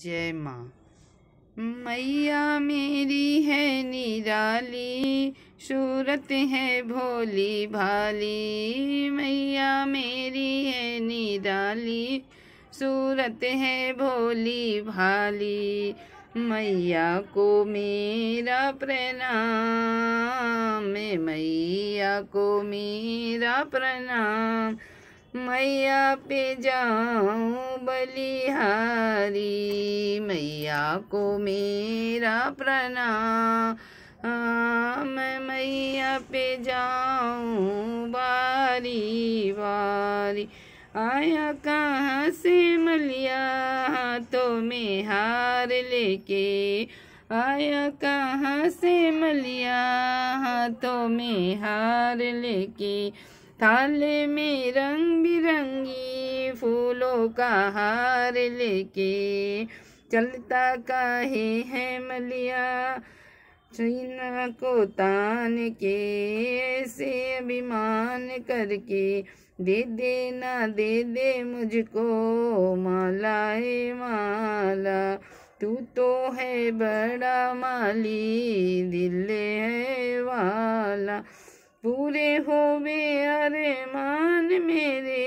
जय माँ मैया मेरी है निराली सूरत है भोली भाली मैया मेरी है निराली सूरत है भोली भाली मैया को मेरा प्रणाम मैया को मेरा प्रणाम मैया पे जाऊं बलिहारी मैया को मेरा प्रणाम मैं मैया पे जाऊं बारी बारी आया कहाँ से मलिया तो में हार लेके आया कहाँ से मलिया तो में हार लेके थाले में रंग बिरंगी फूलों का हार लेके चलता काहे है मलिया छीना को तान के ऐसे अभिमान करके दे देना दे दे मुझको मालाए माला तू तो है बड़ा माली दिल है वाला पूरे हो अरे अरमान मेरे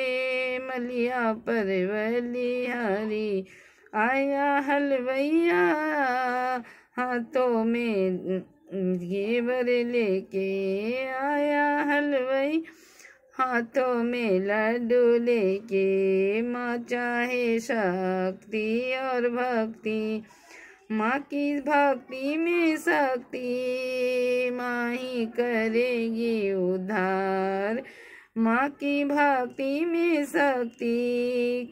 मलिया पर वली हरी आया हलवैया हाथों में घेवर लेके आया हलवई हाथों में लड्डू लेके माँ चाहे शक्ति और भक्ति माँ की भक्ति में शक्ति माँ ही करेगी उधार माँ की भक्ति में शक्ति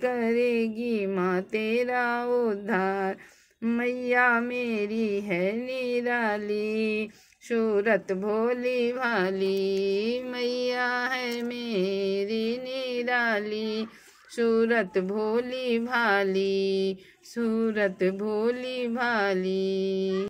करेगी माँ तेरा उद्धार मैया मेरी है निराली सूरत भोली भाली मैया है मेरी निराली सूरत भोली भाली सूरत भोली भाली